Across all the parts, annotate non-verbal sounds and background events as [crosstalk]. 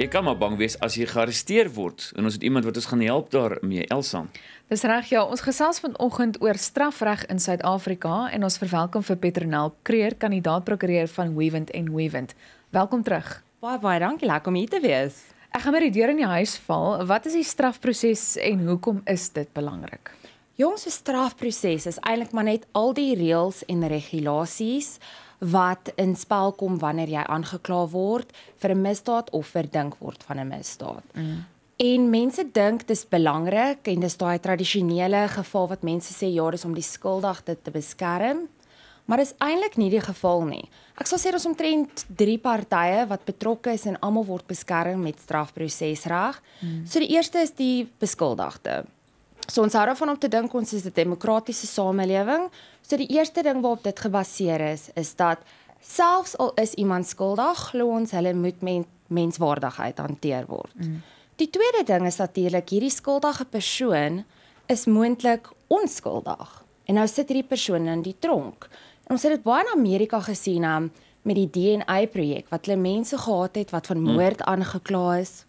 Jy kan maar bang wees as jy gearresteer word en ons het iemand wat ons gaan help daarmee, Elsa. Dis reg ja, ons gesels vanoggend oor strafreg in Suid-Afrika en ons verwelkom vir Petronel Creer, kandidaat prokureur van Wewent en Wewent. Welkom terug. Baie baie dankie, lekker om hier te wees. Ek gaan maar die deur in die huis val. Wat is die strafproses en hoekom is dit belangrik? Jongs, die strafproses is eintlik maar net al die reëls en regulasies wat in spel kom wanneer jy aangekla word vir 'n misdaad of verdink word van 'n misdaad. Mm. En mense dink dis belangrik en dis daai tradisionele geval wat mense sê ja, dis om die skuldige te beskerm. Maar dis eintlik nie die geval nie. Ek sal sê ons omtrent 3 partye wat betrokke is en almal word beskerm met strafprosesreg. Mm. So die eerste is die beskuldigde. So ons hou daarvan om te dink ons is 'n demokratiese samelewing. So die eerste ding waarop dit gebaseer is, is dat selfs al is iemand skuldig, glo ons hulle moet men, menswaardigheid hanteer word. Mm. Die tweede ding is natuurlik hierdie skuldige persoon is moontlik onskuldig. En nou sit hierdie persoon in die tronk. En ons het dit baie in Amerika gesien um, met die DNA projek wat hulle mense gehad het wat van mm. moord aangekla is,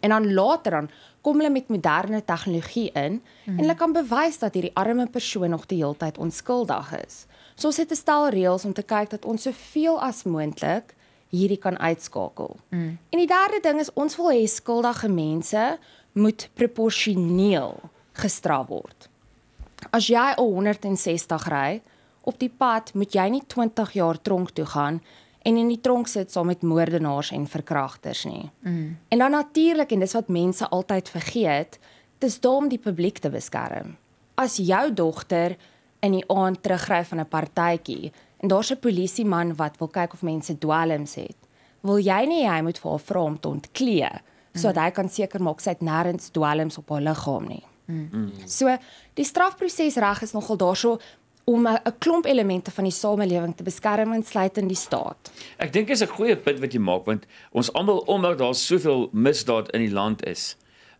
En dan later dan kom hulle met moderne tegnologie in mm. en hulle kan bewys dat hierdie arme persoon nog die hele tyd onskuldig is. So ons het 'n stel reëls om te kyk dat ons soveel as moontlik hierdie kan uitskakel. Mm. En die derde ding is ons wil hê skuldige mense moet proporsioneel gestraf word. As jy 160 ry op die pad, moet jy nie 20 jaar tronk toe gaan en in die tronk sit saam met moordenaars en verkragters nie. Mm. En dan natuurlik en dis wat mense altyd vergeet, dis daarom die publiek te beskerm. As jou dogter in die aand teruggry van 'n partytjie en daar's 'n polisieman wat wil kyk of mense dwelms het, wil jy nie hy moet vir haar vra om te ontklee mm. sodat hy kan seker maak sy het nêrens dwelms op haar liggaam nie. Mm. mm. So die strafprosesreg is nogal daaroor om 'n klomp elemente van die samelewing te beskerm insluitend die staat. Ek dink dit is 'n goeie punt wat jy maak want ons almal omdat daar soveel misdaad in die land is.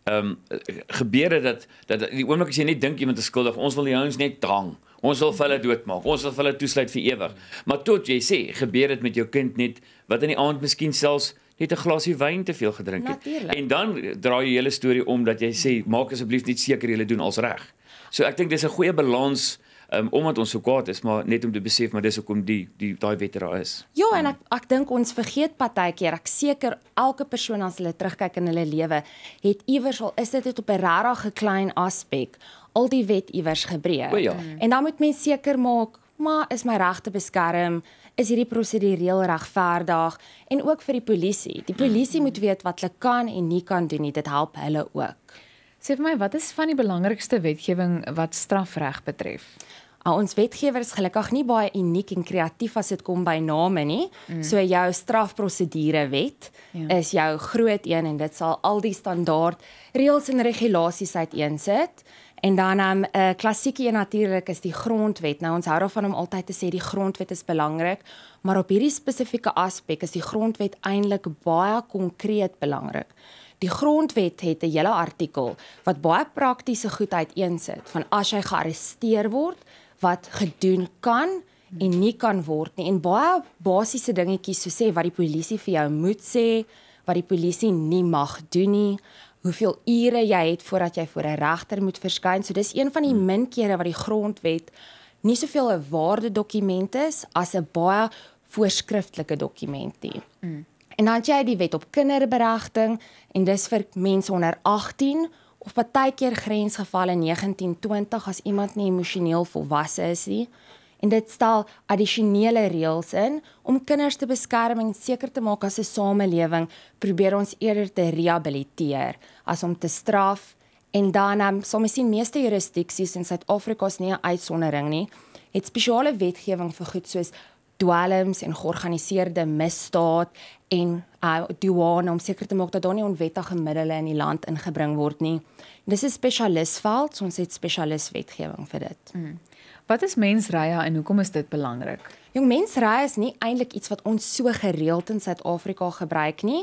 Ehm um, gebeur dit dat dat die oomblik as jy net dink iemand is skuldig, ons wil die ouens net drang. Ons wil hulle doodmaak. Ons wil hulle toesluit vir ewig. Maar tot jy sê gebeur dit met jou kind net wat in die aand miskien selfs net 'n glasie wyn te veel gedrink het. Natuurlijk. En dan draai jy hele storie om dat jy sê maak asseblief net seker jy doen alles reg. So ek dink dis 'n goeie balans um, omdat ons so kwaad is, maar net om te besef maar dis hoekom die die daai wet daar is. Ja, en ek ek dink ons vergeet partykeer, ek seker elke persoon as hulle terugkyk in hulle lewe, het iewers al is dit op 'n regtig geklein aspek al die wet iewers gebreek. Ja. En dan moet mens seker maak Maar is my regte beskerm? Is hierdie prosedureel regverdig? En ook vir die polisie. Die polisie moet weet wat hulle kan en nie kan doen nie. Dit help hulle ook. Sê vir my, wat is van die belangrikste wetgewing wat strafreg betref? Uh, ons wetgewers is gelukkig nie baie uniek en kreatief as dit kom by name nie. Mm. So jou strafprosedure wet ja. is jou groot een en dit sal al die standaard reëls en regulasies uiteensit. En dan ehm, 'n um, uh, klassieke een natuurlik is die grondwet. Nou ons hou daarvan om altyd te sê die grondwet is belangrik, maar op hierdie spesifieke aspek is die grondwet eintlik baie konkreet belangrik. Die grondwet het 'n hele artikel wat baie praktiese goed uiteensit van as jy gearresteer word, wat gedoen kan en nie kan word nie en baie basiese dingetjies so sê wat die polisie vir jou moet sê, wat die polisie nie mag doen nie. Hoeveel ure jy het voordat jy voor 'n regter moet verskyn. So dis een van die hmm. min kere wat die grondwet nie soveel 'n waarde dokument is as 'n baie voorskriftelike dokument nie. Mm. En dan het jy die wet op kinderberegting en dis vir mense onder 18 of partykeer grensgevalle 1920 as iemand nie emosioneel volwasse is nie. En dit stel addisionele reëls in om kinders te beskerm en seker te maak as 'n samelewing probeer ons eerder te rehabiliteer as om te straf. En dan um, ehm, soms sien meeste jurisdiksies in Suid-Afrika's nie 'n uitsondering nie, het spesiale wetgewing vir goed soos dwelms en georganiseerde misdaad en uh, douane om seker te maak dat daar nie onwettige middele in die land ingebring word nie. Dis 'n spesialisveld, so ons het spesialis wetgewing vir dit. Mm. Wat is mensrye en hoekom is dit belangrik? Jong, mensrye is nie eintlik iets wat ons so gereeld in Suid-Afrika gebruik nie.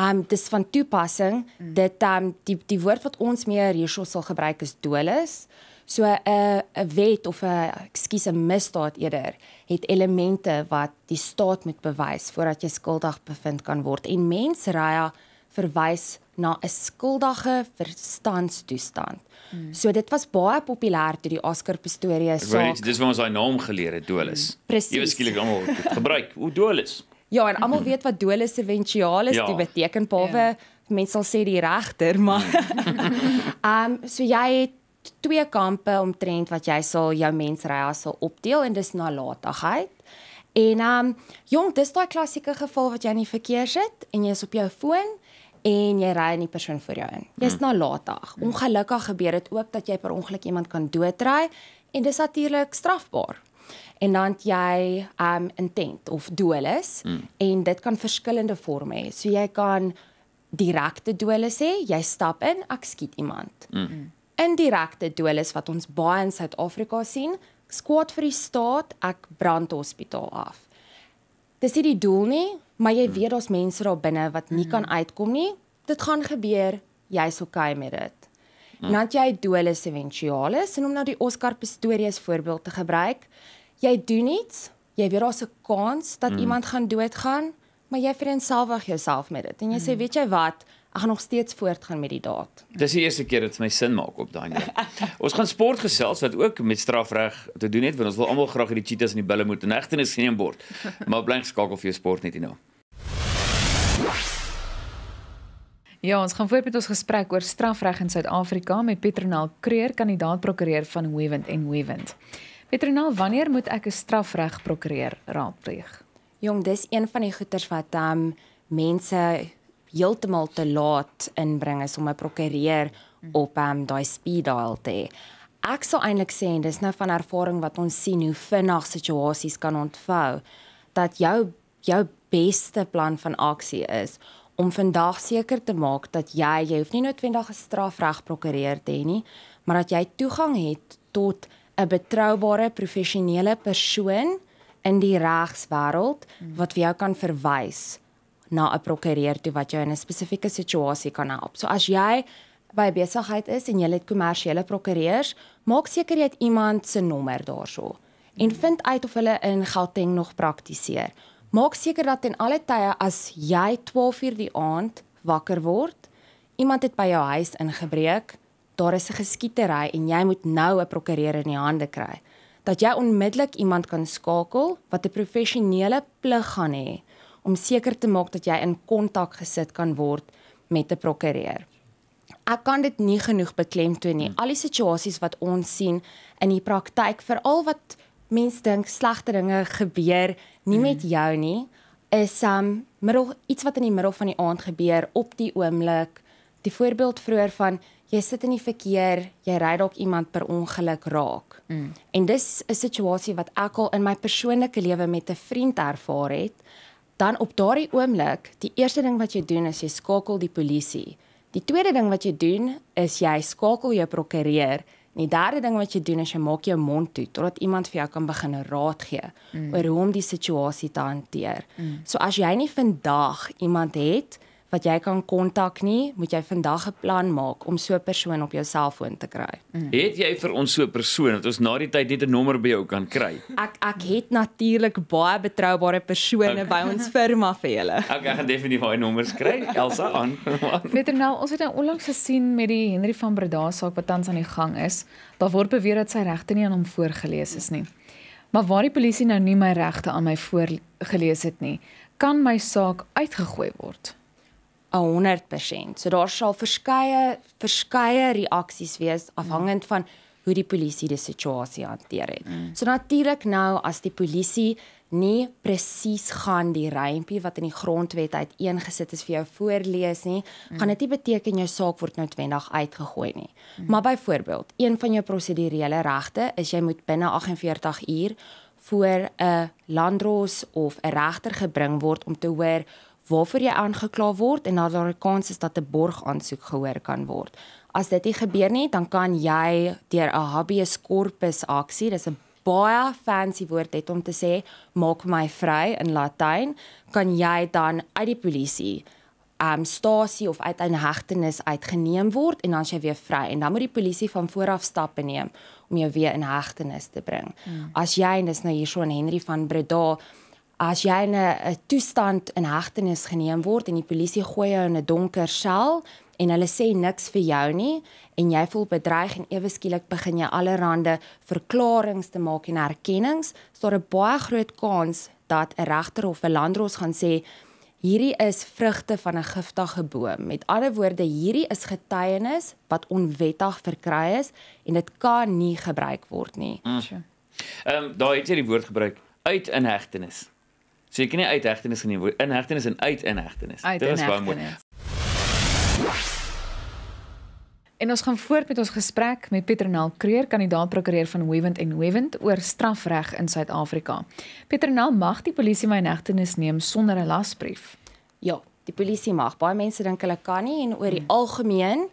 Um dis van toepassing mm. dit um die die woord wat ons meer hierso sal gebruik is dolus. So eh, eh, 'n 'n wet of 'n ekskuus 'n misdaad eerder het elemente wat die staat moet bewys voordat jy skuldig bevind kan word. En mensreia verwys na 'n skuldige verstandstoestand. Hmm. So dit was baie populêr toe die Oscar Pistorius so. Dis waar ons daai naam geleer het, Dolus. Hmm, Presies. Ewe skielik almal gebruik, o Dolus. Ja, en almal weet wat Dolus eventualis ja. die beteken, behalwe ja. mense sal sê die regter, maar. Hmm. [laughs] Ehm um, so jy het twee kampe omtrent wat jy sal jou mensreie sal opdeel en dis nalatigheid. En ehm um, jong, dis daai klassieke geval wat jy in die verkeer sit en jy is op jou foon en jy ry in die persoon voor jou in. Jy's hmm. nalatig. Hmm. Ongelukkig gebeur dit ook dat jy per ongeluk iemand kan doodry en dis natuurlik strafbaar. En dan jy ehm um, intent of dolus hmm. en dit kan verskillende forme hê. So jy kan direkte dolus hê, jy stap in, ek skiet iemand. Hmm. hmm indirekte dolis wat ons baie in Suid-Afrika sien, skuad vir die staat, ek brand hospitaal af. Dis nie die doel nie, maar jy hmm. weet daar's mense daar binne wat nie kan hmm. uitkom nie. Dit gaan gebeur, jy's oukei okay met dit. Ja. Nadat nou jy dolis eventualis en om nou die Oscar Pistorius voorbeeld te gebruik, jy doen iets, jy weet daar's 'n kans dat mm. iemand gaan doodgaan, maar jy vereensalwig jouself met dit. En jy sê, hmm. weet jy wat? ek gaan nog steeds voortgaan met die daad. Dis die eerste keer dat dit my sin maak op daai manier. [laughs] ons gaan sport gesels wat ook met strafreg te doen het want ons wil almal graag hierdie cheetahs en die bulle moet en egtenis sien in bord. [laughs] Maar bly geskakel vir jou sport net hier nou. Ja, ons gaan voort met ons gesprek oor strafreg in Suid-Afrika met Petronel Creer, kandidaat prokureur van Hewend en Hewend. Petronel, wanneer moet ek 'n strafreg prokureur raadpleeg? Jong, dis een van die goeters wat ehm um, mense heeltemal te laat inbring is om 'n prokureur mhm. op hom um, daai speed dial te hê. Ek sou eintlik sê en dis nou van ervaring wat ons sien hoe vinnig situasies kan ontvou dat jou jou beste plan van aksie is om vandag seker te maak dat jy jy hoef nie noodwendig 'n strafreg prokureur te hê nie, maar dat jy toegang het tot 'n betroubare professionele persoon in die regswêreld mhm. wat vir jou kan verwys na 'n prokureur toe wat jou in 'n spesifieke situasie kan help. So as jy by besigheid is en jy het kommersiële prokureurs, maak seker jy het iemand se nommer daarso en vind uit of hulle in Gauteng nog praktiseer. Maak seker dat ten alle tye as jy 12:00 die aand wakker word, iemand het by jou huis ingebreek, daar is 'n geskietery en jy moet nou 'n prokureur in die hande kry dat jy onmiddellik iemand kan skakel wat 'n professionele plig gaan hê om seker te maak dat jy in kontak gesit kan word met 'n prokureur. Ek kan dit nie genoeg beklemtoon nie. Hmm. Al die situasies wat ons sien in die praktyk, veral wat mense dink slegte dinge gebeur nie hmm. met jou nie, is um middel iets wat in die middel van die aand gebeur op die oomblik. Die voorbeeld vroeër van jy sit in die verkeer, jy ry dalk iemand per ongeluk raak. Mm. En dis 'n situasie wat ek al in my persoonlike lewe met 'n vriend ervaar het dan op daardie oomblik, die eerste ding wat jy doen is jy skakel die polisie. Die tweede ding wat jy doen is jy skakel jou prokureur. En die derde ding wat jy doen is jy maak jou mond toe totdat iemand vir jou kan begin raad gee mm. oor hoe om die situasie te hanteer. Mm. So as jy nie vandag iemand het nie wat jy kan kontak nie, moet jy vandag 'n plan maak om so 'n persoon op jou selfoon te kry. Mm. Het jy vir ons so 'n persoon dat ons na die tyd net 'n nommer by jou kan kry? Ek ek het natuurlik baie betroubare persone okay. by ons firma vir julle. Okay, [laughs] ek gaan definitief daai nommers kry. Elsa aan. Beter [laughs] nou, ons het nou onlangs gesien met die Henry van Brada saak wat tans aan die gang is, daar word beweer dat sy regte nie aan hom voorgeles is nie. Maar waar die polisie nou nie my regte aan my voorgeles het nie, kan my saak uitgegooi word. 100%. So daar sal verskeie verskeie reaksies wees afhangend van hoe die polisie die situasie hanteer het. Mm. So natuurlik nou as die polisie nie presies gaan die rympie wat in die grondwet uiteengesit is vir jou voorlees nie, mm. gaan dit nie beteken jou saak word noodwendig uitgegooi nie. Mm. Maar byvoorbeeld, een van jou prosedurele regte is jy moet binne 48 uur voor 'n landros of 'n regter gebring word om te hoor waarvoor jy aangekla word en daar 'n kans is dat 'n borg aansoek gehoor kan word. As dit nie gebeur nie, dan kan jy deur 'n habeas corpus aksie, dis 'n baie fancy woord het om te sê, maak my vry in Latyn, kan jy dan uit die polisie um stasie of uit 'n hegtenis uitgeneem word en dan as jy weer vry en dan moet die polisie van vooraf stappe neem om jou weer in hegtenis te bring. Hmm. As jy en dis nou hier so 'n Henry van Breda, as jy in 'n toestand in hegtenis geneem word en die polisie gooi jou in 'n donker sel en hulle sê niks vir jou nie en jy voel bedreig en ewe skielik begin jy allerlei verklaringe te maak en erkennings, staar 'n baie groot kans dat 'n regter of 'n landdros gaan sê hierdie is vrugte van 'n giftige boom. Met ander woorde, hierdie is getuienis wat onwettig verkry is en dit kan nie gebruik word nie. Mm. Ehm mm. um, daar het jy die woord gebruik uit in hegtenis. So jy kan nie uit hegtenis geneem word in hegtenis en uit in hegtenis. Dit is baie mooi. En ons gaan voort met ons gesprek met Pieternel Kreer, kandidaat prokureur van Hewend en Hewend oor strafreg in Suid-Afrika. Pieternel, mag die polisie my negtenis neem sonder 'n lasbrief? Ja, die polisie mag. Baie mense dink hulle kan nie en oor die hmm. algemeen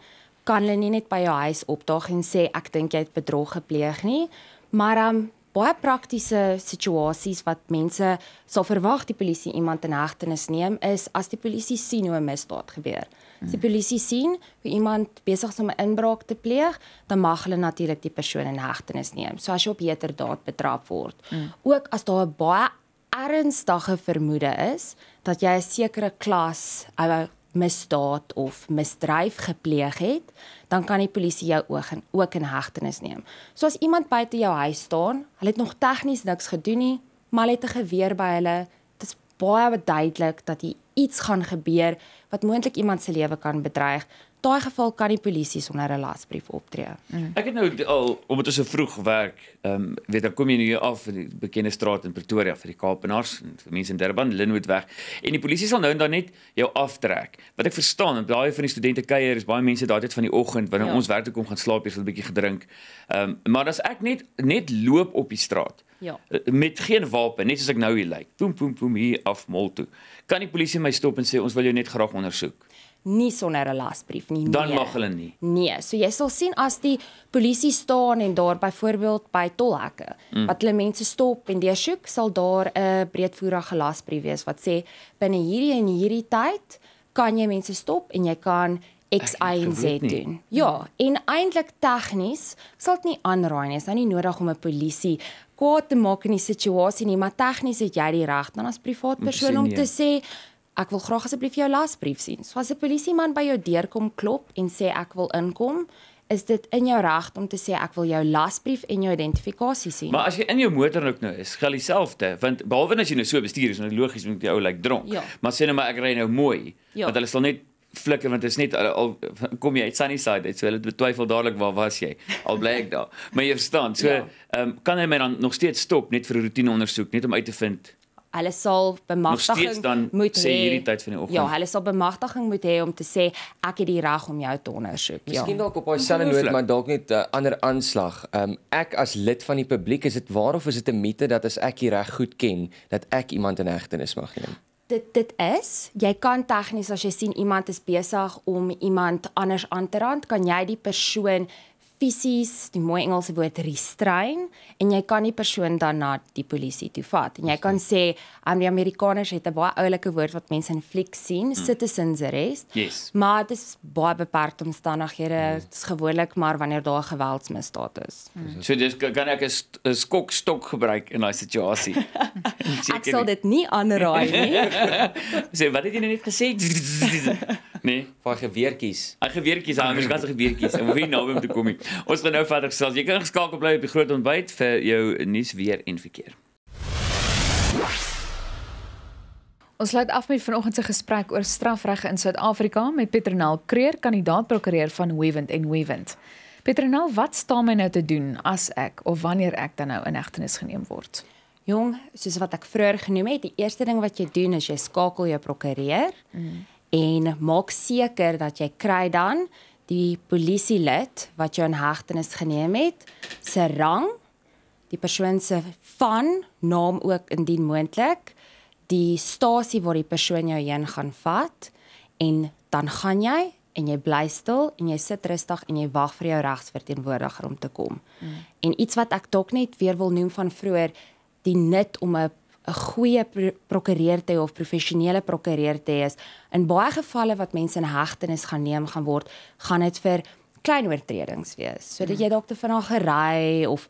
kan hulle nie net by jou huis opdaag en sê ek dink jy het bedrog gepleeg nie. Maar um, baie praktiese situasies wat mense sal verwag die polisie iemand in hegtenis neem is as die polisie sien hoe 'n misdaad gebeur. As die polisie sien hoe iemand besig is om 'n inbraak te pleeg, dan mag hulle natuurlik die persoon in hegtenis neem. So as jy op heterdaad betrap word, mm. ook as daar 'n baie ernstige vermoede is dat jy 'n sekere klas 'n misdaad of misdryf gepleeg het, dan kan die polisie jou ook in ook in hegtenis neem. So as iemand buite jou huis staan, hulle het nog tegnies niks gedoen nie, maar hulle het 'n geweer by hulle, dit is baie duidelik dat iets gaan gebeur wat moontlik iemand se lewe kan bedreig, daai geval kan die polisie sonder 'n lasbrief optree. Mm. Ek het nou al omdat ons so vroeg werk, ehm um, weet dan kom jy nou hier af in die bekende straat in Pretoria vir die Kaapenaars en vir mense in Durban, Linwood weg en die polisie sal nou en dan net jou aftrek. Wat ek verstaan, want daai van die studente kuier is baie mense daardie van die oggend wanneer ja. ons werk toe kom gaan slaap, jy sal 'n bietjie gedrink. Ehm um, maar as ek net net loop op die straat Ja. Eh, met geen wapen, net soos ek nou hier lyk. Like. Poem poem poem hier af mol toe. Kan die polisie my stop en sê ons wil jou net graag ondersoek? nie sonder 'n lasbrief nie. Dan nee. mag hulle nie. Nee, so jy sal sien as die polisie staan en daar byvoorbeeld by tolhekke mm. wat hulle mense stop en deursoek, sal daar 'n breedvoerige lasbrief wees wat sê binne hierdie en hierdie tyd kan jy mense stop en jy kan X Y en Z doen. Ja, en eintlik tegnies sal dit nie aanraai nie. Dit is nou nie nodig om 'n polisie kwaad te maak in die situasie nie, maar tegnies het jy die reg dan as privaat persoon om te sê nie, ja ek wil graag asseblief jou lasbrief sien. So as 'n polisieman by jou deur kom klop en sê ek wil inkom, is dit in jou reg om te sê ek wil jou lasbrief en jou identifikasie sien. Maar as jy in jou motor nou nou is, geld dieselfde, want behalwe as jy nou so bestuur is, dan logies moet die ou lyk like, dronk. Ja. Maar sê nou maar ek ry nou mooi, ja. want hulle sal net flikker want dit is net al, al kom jy uit Sunnyside uit, so hulle betwyfel dadelik waar was jy? Al bly ek daar. Maar jy verstaan, so ja. ehm ja. um, kan hy my dan nog steeds stop net vir 'n roetine ondersoek, net om uit te vind hulle sal bemagtiging moet sê hierdie tyd van die oggend. Ja, hulle sal bemagtiging moet hê om te sê ek het die reg om jou te ondersoek. Ja. Miskien ja. dalk op haar selfe nood, maar dalk net 'n uh, eh, ander aanslag. Ehm um, ek as lid van die publiek, is dit waar of is dit 'n mite dat as ek die reg goed ken, dat ek iemand in hegtenis mag neem? Dit dit is, jy kan tegnies as jy sien iemand is besig om iemand anders aan te rand, kan jy die persoon fisies die mooi Engelse woord restrain en jy kan die persoon dan na die polisie toe vat. En jy kan sê aan die Amerikaners het 'n baie oulike woord wat mense in fliek sien, hmm. citizens arrest. Yes. Maar dit is baie beperkte omstandighede. Hmm. Dit hmm. is gewoonlik maar wanneer daar 'n geweldsmisdaad is. Hmm. So dis kan ek 'n skokstok gebruik in daai situasie. [laughs] ek sal dit nie aanraai nie. [laughs] sê wat het jy nou net gesê? [laughs] nee. Van geweertjies. Hy geweertjies, hy anders gas geweertjies. Ek hoef nie nou om te kom nie. Ons gaan nou verder gesels. Jy kan geskakel bly op die groot ontbyt vir jou nuus weer en verkeer. Ons sluit af met vanoggend se gesprek oor strafreg in Suid-Afrika met Petronel Kreer, kandidaat prokureur van Wewend en Wewend. Petronel, wat staan my nou te doen as ek of wanneer ek dan nou in hegtenis geneem word? Jong, soos wat ek vroeër genoem het, die eerste ding wat jy doen is jy skakel jou prokureur. Mm en maak seker dat jy kry dan die polisie lid wat jou in hegtenis geneem het se rang die persoon se van naam ook indien moontlik die stasie waar die persoon jou heen gaan vat en dan gaan jy en jy bly stil en jy sit rustig en jy wag vir jou regsverteenwoordiger om te kom mm. en iets wat ek dalk net weer wil noem van vroeër die nut om 'n 'n goeie prokureur te hê of professionele prokureur te hê is, in baie gevalle wat mense in hegtenis gaan neem gaan word, gaan dit vir klein oortredings wees. So dat mm. jy dalk te vinnig gery of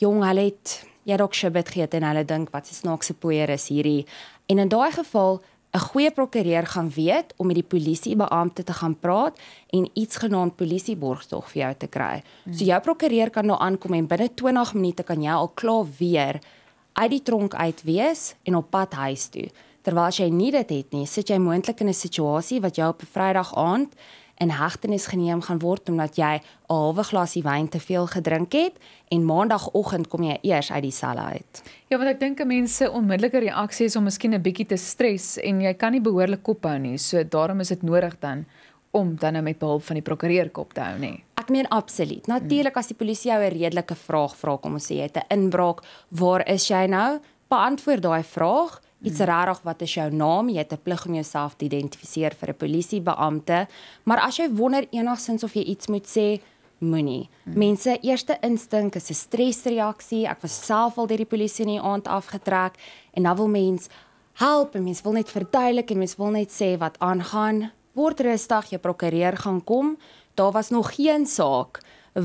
jong alet, jy dalk skebet het en hulle dink wat se snaakse poeier is hierdie. En in daai geval 'n goeie prokureur gaan weet om met die polisiebeampte te gaan praat en iets genaamd polisieborgtog vir jou te kry. Mm. So jou prokureur kan nou aankom en binne 20 minute kan jy al klaar weer uit die tronk uit wees en op pad huis toe. Terwyl jy nie dit het nie, sit jy moontlik in 'n situasie wat jou op 'n Vrydag aand in hegtenis geneem gaan word omdat jy 'n halwe glasie wyn te veel gedrink het en maandagooggend kom jy eers uit die selle uit. Ja, want ek dink 'n mens se onmiddellike reaksie is om miskien 'n bietjie te stres en jy kan nie behoorlik kop hou nie. So daarom is dit nodig dan om dan nou met behulp van die prokureur kop te hou nie. Ek meen absoluut. Natuurlik as die polisie jou 'n redelike vraag vra kom ons sê jy het 'n inbraak, waar is jy nou? Beantwoord daai vraag. Dit's hmm. rarig wat is jou naam? Jy het 'n plig om jouself te identifiseer vir 'n polisiebeampte. Maar as jy wonder enigsins of jy iets moet sê, moenie. Hmm. Mense eerste instink is 'n stresreaksie. Ek was self al deur die polisie in die aand afgetrek en dan wil mens help en mens wil net verduidelik en mens wil net sê wat aangaan, word rustig er jou prokureur gaan kom. Daar was nog geen saak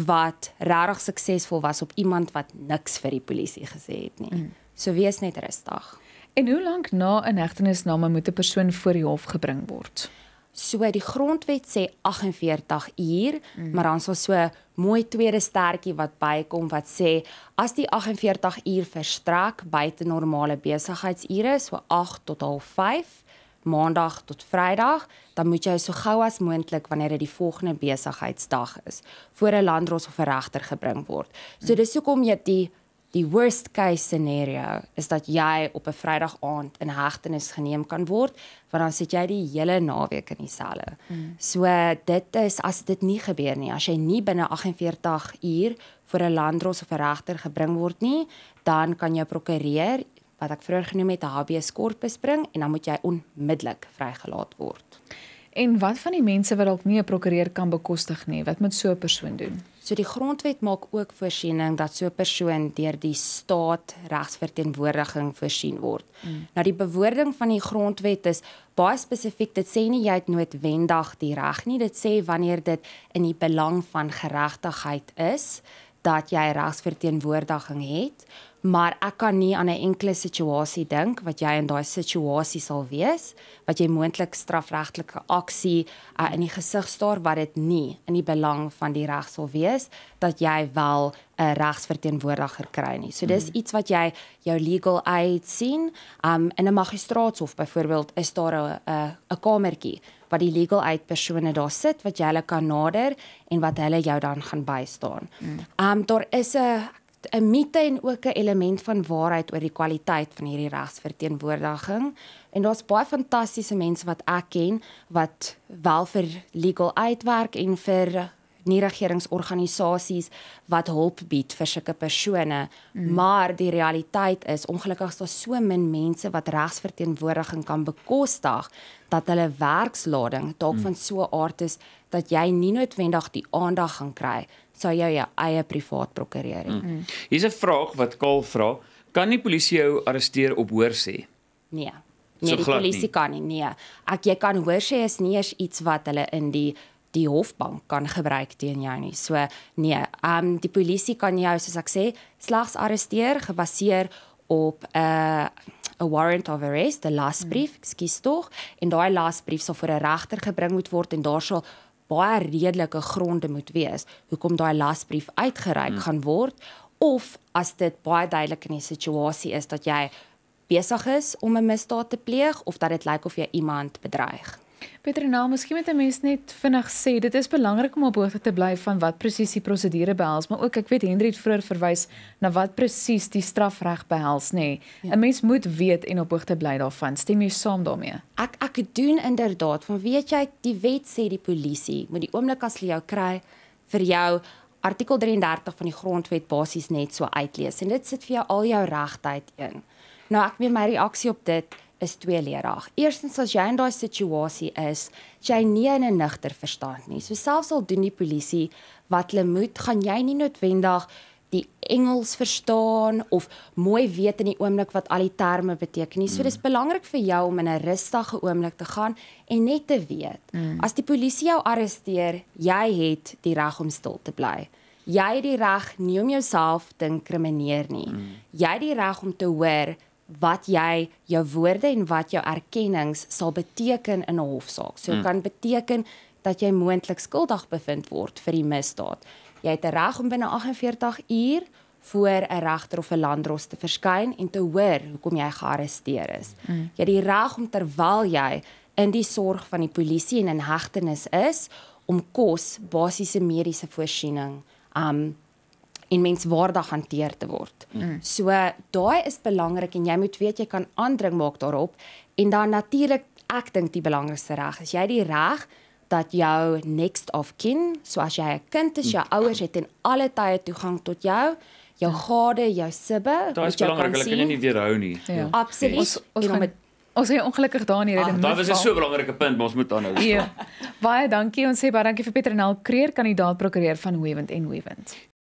wat regtig suksesvol was op iemand wat niks vir die polisie gesê het nie. Mm. So wees net rustig. En hoe lank na 'n hegtenisname moet 'n persoon voor die hof gebring word? So die grondwet sê 48 uur, mm. maar ons was so mooi tweede stertjie wat bykom wat sê as die 48 uur verstrek buite normale besigheidsure, so 8 tot 05, mm maandag tot vrydag, dan moet jy so gou as moontlik wanneer dit die volgende besigheidsdag is, voor 'n landdros of 'n regter gebring word. So dis hoekom jy die die worst case scenario is dat jy op 'n vrydag aand in hegtenis geneem kan word, want dan sit jy die hele naweek in die selle. Mm. So dit is as dit nie gebeur nie, as jy nie binne 48 uur voor 'n landdros of 'n regter gebring word nie, dan kan jou prokureur wat ek vroeër genoem het, habeas corpus bring en dan moet jy onmiddellik vrygelaat word. En wat van die mense wat dalk nie 'n prokureur kan bekostig nie, wat moet so 'n persoon doen? So die grondwet maak ook voorsiening dat so 'n persoon deur die staat regsverteenwoordiging voorsien word. Mm. Nou die bewoording van die grondwet is baie spesifiek. Dit sê nie jy het noodwendig die reg nie. Dit sê wanneer dit in die belang van geregtigheid is dat jy regsverteenwoordiging het, maar ek kan nie aan 'n enkele situasie dink wat jy in daai situasie sal wees wat jy moontlik strafregtelike aksie uh, in die gesig staar wat dit nie in die belang van die reg sal wees dat jy wel 'n regsverteenwoordiger kry nie. So dis mhm. iets wat jy jou legal aid sien. Um in 'n magistraatshof byvoorbeeld is daar 'n 'n kamertjie waar die legal aid persone daar sit wat jy hulle kan nader en wat hulle jou dan gaan bystaan. Mm. Um daar is 'n 'n mite en ook 'n element van waarheid oor die kwaliteit van hierdie regsverteenwoordiging. En daar's baie fantastiese mense wat ek ken wat wel vir legal aid werk en vir nie-regeringsorganisasies wat hulp bied vir sulke persone. Mm. Maar die realiteit is ongelukkig is daar so min mense wat regsverteenwoordiging kan bekostig dat hulle werkslading dalk mm. van so 'n aard is dat jy nie noodwendig die aandag gaan kry sou jy jou eie privaat prokureur hê. Mm. Hier's 'n vraag wat Kaal vra, kan nie polisie jou arresteer op hoor sê? Nee. Nee, so die polisie nie. kan nie. Nee. Ek jy kan hoor sê is nie eers iets wat hulle in die die hofbank kan gebruik teen jou nie. So nee, ehm um, die polisie kan jou soos ek sê slegs arresteer gebaseer op 'n uh, 'n warrant of arrest, 'n lasbrief, mm. ekskuus tog, en daai lasbrief sal voor 'n regter gebring moet word en daar sal baie redelike gronde moet wees hoekom daai lasbrief uitgereik hmm. gaan word of as dit baie duidelik in die situasie is dat jy besig is om 'n misdaad te pleeg of dat dit lyk of jy iemand bedreig. Petrina, nou, miskien moet 'n mens net vinnig sê, dit is belangrik om op hoogte te bly van wat presies die prosedure behels, maar ook ek weet Hendrie het vroeër verwys na wat presies die strafreg behels, nê. Nee. Ja. 'n Mens moet weet en op hoogte bly daarvan. Stem jy saam daarmee? Ek ek doen inderdaad, want weet jy, die wet sê die polisie moet die oomblik as hulle jou kry vir jou artikel 33 van die grondwet basies net so uitlees en dit sit vir jou al jou regte in. Nou ek weer my reaksie op dit is tweeledig. Eerstens as jy in daai situasie is, jy nie in 'n nigter verstand nie. So selfs al doen die polisie wat hulle moet, gaan jy nie noodwendig die Engels verstaan of mooi weet in die oomblik wat al die terme beteken nie. So dis mm. belangrik vir jou om in 'n rustige oomblik te gaan en net te weet. Mm. As die polisie jou arresteer, jy het die reg om stil te bly. Jy het die reg nie om jouself te inkrimineer nie. Mm. Jy het die reg om te hoor wat jy jou woorde en wat jou erkennings sal beteken in 'n hofsaak. So hmm. kan beteken dat jy moontlik skuldig bevind word vir die misdaad. Jy het 'n reg om binne 48 uur voor 'n regter of 'n landdros te verskyn en te hoor hoekom jy gearresteer is. Hmm. Jy het die reg om terwyl jy in die sorg van die polisie en in hegtenis is om kos, basiese mediese voorsiening, um en menswaardig hanteer te word. Mm. So daai is belangrik en jy moet weet jy kan aandring maak daarop en dan natuurlik ek dink die belangrikste reg is jy die reg dat jou next of kin, so as jy 'n kind is, jou mm. ouers het en alle tye toegang tot jou jou ja. gade, jou sibbe, wat jy kan sien. Dit is belangrik, hulle kan jy nie weerhou nie. Ja. Ja. Absoluut. Ons ons gaan met Ons is ongelukkig daarin hierdie ding. Ah, Dit is so 'n belangrike punt, maar ons moet aanhou. Ja. Baie dankie. Ons sê baie dankie vir Petronel Kreer, kandidaat prokureur van Hewend en Hewend.